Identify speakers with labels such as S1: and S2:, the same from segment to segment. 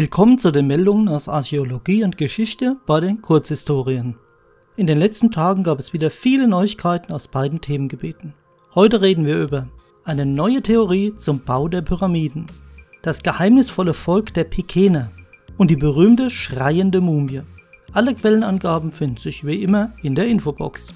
S1: Willkommen zu den Meldungen aus Archäologie und Geschichte bei den Kurzhistorien. In den letzten Tagen gab es wieder viele Neuigkeiten aus beiden Themengebieten. Heute reden wir über eine neue Theorie zum Bau der Pyramiden, das geheimnisvolle Volk der Pikene und die berühmte schreiende Mumie. Alle Quellenangaben finden sich wie immer in der Infobox.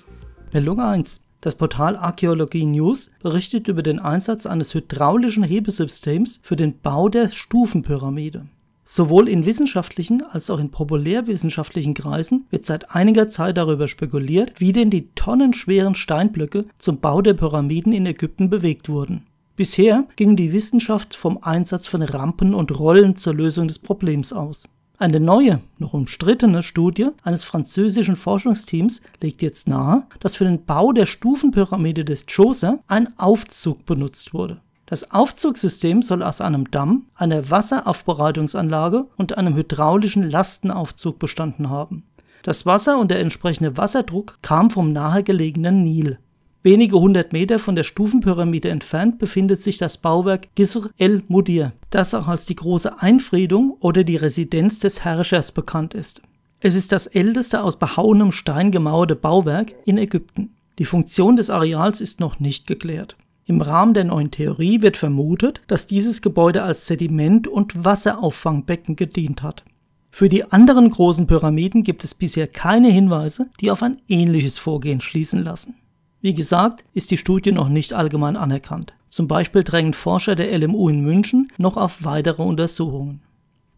S1: Meldung 1. Das Portal Archäologie News berichtet über den Einsatz eines hydraulischen Hebesystems für den Bau der Stufenpyramide. Sowohl in wissenschaftlichen als auch in populärwissenschaftlichen Kreisen wird seit einiger Zeit darüber spekuliert, wie denn die tonnenschweren Steinblöcke zum Bau der Pyramiden in Ägypten bewegt wurden. Bisher ging die Wissenschaft vom Einsatz von Rampen und Rollen zur Lösung des Problems aus. Eine neue, noch umstrittene Studie eines französischen Forschungsteams legt jetzt nahe, dass für den Bau der Stufenpyramide des Djoser ein Aufzug benutzt wurde. Das Aufzugssystem soll aus einem Damm, einer Wasseraufbereitungsanlage und einem hydraulischen Lastenaufzug bestanden haben. Das Wasser und der entsprechende Wasserdruck kam vom nahegelegenen Nil. Wenige hundert Meter von der Stufenpyramide entfernt befindet sich das Bauwerk Gisr el Mudir, das auch als die große Einfriedung oder die Residenz des Herrschers bekannt ist. Es ist das älteste aus behauenem Stein gemauerte Bauwerk in Ägypten. Die Funktion des Areals ist noch nicht geklärt. Im Rahmen der neuen Theorie wird vermutet, dass dieses Gebäude als Sediment- und Wasserauffangbecken gedient hat. Für die anderen großen Pyramiden gibt es bisher keine Hinweise, die auf ein ähnliches Vorgehen schließen lassen. Wie gesagt, ist die Studie noch nicht allgemein anerkannt. Zum Beispiel drängen Forscher der LMU in München noch auf weitere Untersuchungen.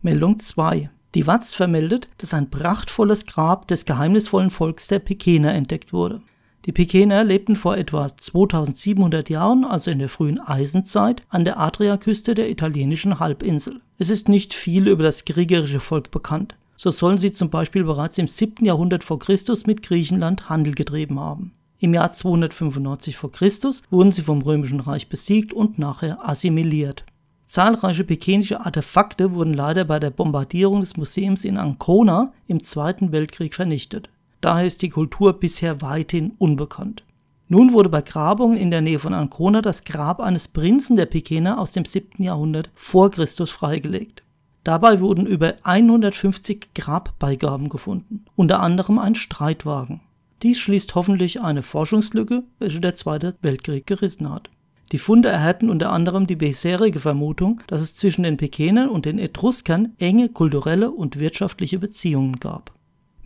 S1: Meldung 2. Die Watz vermeldet, dass ein prachtvolles Grab des geheimnisvollen Volks der Pekener entdeckt wurde. Die Pekener lebten vor etwa 2700 Jahren, also in der frühen Eisenzeit, an der Adriaküste der italienischen Halbinsel. Es ist nicht viel über das kriegerische Volk bekannt. So sollen sie zum Beispiel bereits im 7. Jahrhundert vor Christus mit Griechenland Handel getrieben haben. Im Jahr 295 vor Christus wurden sie vom Römischen Reich besiegt und nachher assimiliert. Zahlreiche pekinische Artefakte wurden leider bei der Bombardierung des Museums in Ancona im Zweiten Weltkrieg vernichtet. Daher ist die Kultur bisher weithin unbekannt. Nun wurde bei Grabungen in der Nähe von Ancona das Grab eines Prinzen der Pekener aus dem 7. Jahrhundert vor Christus freigelegt. Dabei wurden über 150 Grabbeigaben gefunden, unter anderem ein Streitwagen. Dies schließt hoffentlich eine Forschungslücke, welche der Zweite Weltkrieg gerissen hat. Die Funde erhärten unter anderem die bisherige Vermutung, dass es zwischen den Pekenern und den Etruskern enge kulturelle und wirtschaftliche Beziehungen gab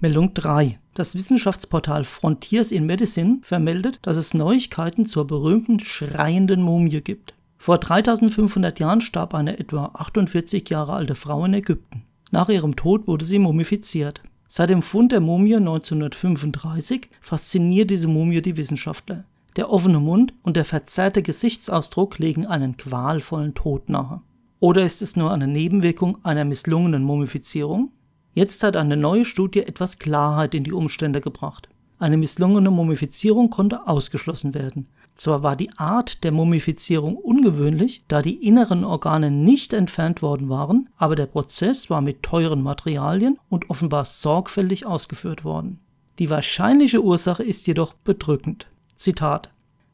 S1: Meldung 3. Das Wissenschaftsportal Frontiers in Medicine vermeldet, dass es Neuigkeiten zur berühmten schreienden Mumie gibt. Vor 3500 Jahren starb eine etwa 48 Jahre alte Frau in Ägypten. Nach ihrem Tod wurde sie mumifiziert. Seit dem Fund der Mumie 1935 fasziniert diese Mumie die Wissenschaftler. Der offene Mund und der verzerrte Gesichtsausdruck legen einen qualvollen Tod nahe. Oder ist es nur eine Nebenwirkung einer misslungenen Mumifizierung? Jetzt hat eine neue Studie etwas Klarheit in die Umstände gebracht. Eine misslungene Mumifizierung konnte ausgeschlossen werden. Zwar war die Art der Mumifizierung ungewöhnlich, da die inneren Organe nicht entfernt worden waren, aber der Prozess war mit teuren Materialien und offenbar sorgfältig ausgeführt worden. Die wahrscheinliche Ursache ist jedoch bedrückend. Zitat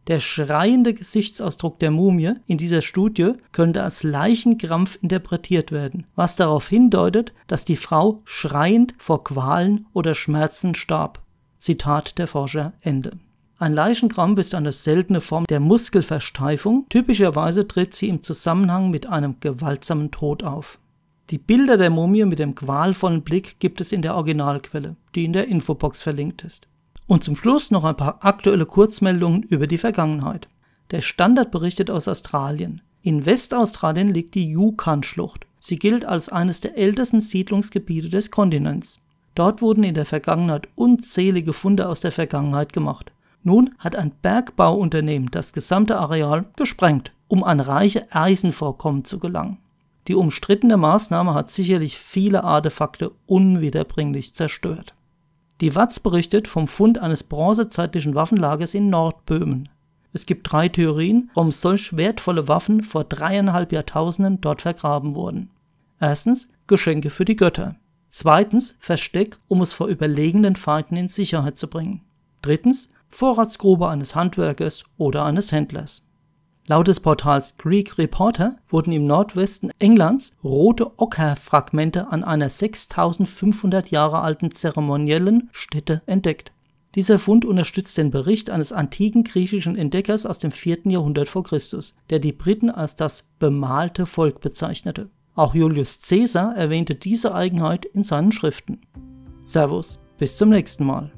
S1: der schreiende Gesichtsausdruck der Mumie in dieser Studie könnte als Leichenkrampf interpretiert werden, was darauf hindeutet, dass die Frau schreiend vor Qualen oder Schmerzen starb. Zitat der Forscher Ende. Ein Leichenkrampf ist eine seltene Form der Muskelversteifung. Typischerweise tritt sie im Zusammenhang mit einem gewaltsamen Tod auf. Die Bilder der Mumie mit dem qualvollen Blick gibt es in der Originalquelle, die in der Infobox verlinkt ist. Und zum Schluss noch ein paar aktuelle Kurzmeldungen über die Vergangenheit. Der Standard berichtet aus Australien. In Westaustralien liegt die Yukon-Schlucht. Sie gilt als eines der ältesten Siedlungsgebiete des Kontinents. Dort wurden in der Vergangenheit unzählige Funde aus der Vergangenheit gemacht. Nun hat ein Bergbauunternehmen das gesamte Areal gesprengt, um an reiche Eisenvorkommen zu gelangen. Die umstrittene Maßnahme hat sicherlich viele Artefakte unwiederbringlich zerstört. Die Watz berichtet vom Fund eines bronzezeitlichen Waffenlagers in Nordböhmen. Es gibt drei Theorien, warum solch wertvolle Waffen vor dreieinhalb Jahrtausenden dort vergraben wurden. Erstens Geschenke für die Götter. Zweitens Versteck, um es vor überlegenen Feinden in Sicherheit zu bringen. Drittens Vorratsgrube eines Handwerkers oder eines Händlers Laut des Portals Greek Reporter wurden im Nordwesten Englands rote Ockerfragmente an einer 6500 Jahre alten zeremoniellen Stätte entdeckt. Dieser Fund unterstützt den Bericht eines antiken griechischen Entdeckers aus dem 4. Jahrhundert vor Christus, der die Briten als das bemalte Volk bezeichnete. Auch Julius Caesar erwähnte diese Eigenheit in seinen Schriften. Servus, bis zum nächsten Mal.